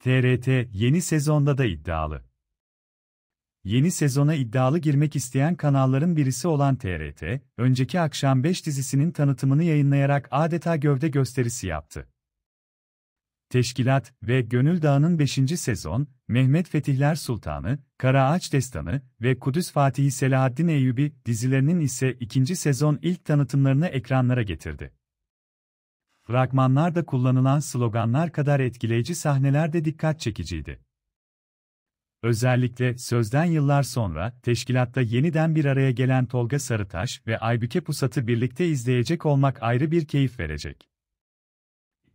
TRT yeni sezonda da iddialı. Yeni sezona iddialı girmek isteyen kanalların birisi olan TRT, önceki akşam 5 dizisinin tanıtımını yayınlayarak adeta gövde gösterisi yaptı. Teşkilat ve Gönül Dağı'nın 5. sezon, Mehmet Fetihler Sultanı, Kara Ağaç Destanı ve Kudüs Fatihi Selahaddin Eyyubi dizilerinin ise 2. sezon ilk tanıtımlarını ekranlara getirdi da kullanılan sloganlar kadar etkileyici sahneler de dikkat çekiciydi. Özellikle sözden yıllar sonra teşkilatta yeniden bir araya gelen Tolga Sarıtaş ve Aybüke Pusat'ı birlikte izleyecek olmak ayrı bir keyif verecek.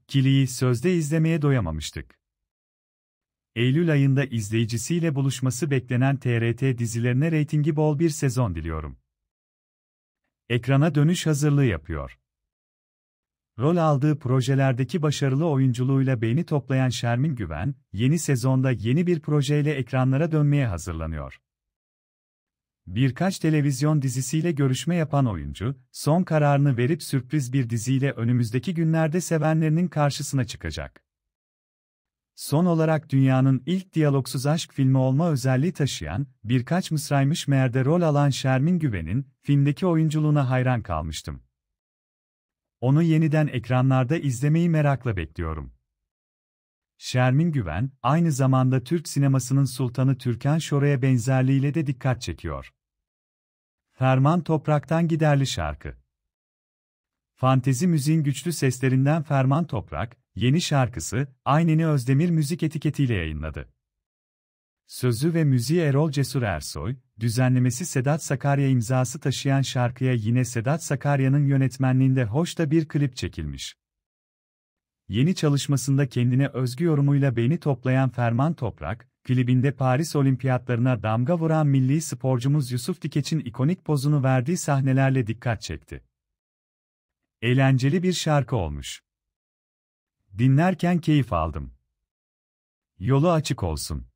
Kili'yi sözde izlemeye doyamamıştık. Eylül ayında izleyicisiyle buluşması beklenen TRT dizilerine reytingi bol bir sezon diliyorum. Ekrana dönüş hazırlığı yapıyor. Rol aldığı projelerdeki başarılı oyunculuğuyla beğeni toplayan Şermin Güven, yeni sezonda yeni bir projeyle ekranlara dönmeye hazırlanıyor. Birkaç televizyon dizisiyle görüşme yapan oyuncu, son kararını verip sürpriz bir diziyle önümüzdeki günlerde sevenlerinin karşısına çıkacak. Son olarak dünyanın ilk diyalogsuz aşk filmi olma özelliği taşıyan, birkaç mısraymış merde rol alan Şermin Güven'in, filmdeki oyunculuğuna hayran kalmıştım. Onu yeniden ekranlarda izlemeyi merakla bekliyorum. Şermin Güven, aynı zamanda Türk sinemasının sultanı Türkan Şoray'a benzerliğiyle de dikkat çekiyor. Ferman Toprak'tan giderli şarkı. Fantezi müziğin güçlü seslerinden Ferman Toprak, yeni şarkısı, Ayneni Özdemir müzik etiketiyle yayınladı. Sözü ve müziği Erol Cesur Ersoy, düzenlemesi Sedat Sakarya imzası taşıyan şarkıya yine Sedat Sakarya'nın yönetmenliğinde hoş da bir klip çekilmiş. Yeni çalışmasında kendine özgü yorumuyla beni toplayan Ferman Toprak, klibinde Paris Olimpiyatlarına damga vuran milli sporcumuz Yusuf Dikeç'in ikonik pozunu verdiği sahnelerle dikkat çekti. Eğlenceli bir şarkı olmuş. Dinlerken keyif aldım. Yolu açık olsun.